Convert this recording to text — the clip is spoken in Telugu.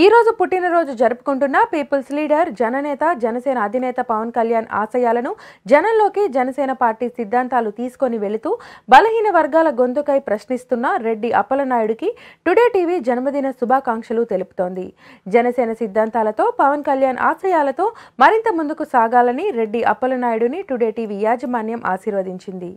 ఈరోజు పుట్టినరోజు జరుపుకుంటున్న పీపుల్స్ లీడర్ జననేత జనసేన అధినేత పవన్ కళ్యాణ్ ఆశయాలను జనంలోకి జనసేన పార్టీ సిద్ధాంతాలు తీసుకొని వెళుతూ బలహీన వర్గాల గొంతుకై ప్రశ్నిస్తున్న రెడ్డి అప్పలనాయుడికి టుడే టీవీ జన్మదిన శుభాకాంక్షలు తెలుపుతోంది జనసేన సిద్ధాంతాలతో పవన్ కళ్యాణ్ ఆశయాలతో మరింత ముందుకు సాగాలని రెడ్డి అప్పలనాయుడిని టుడే టీవీ యాజమాన్యం ఆశీర్వదించింది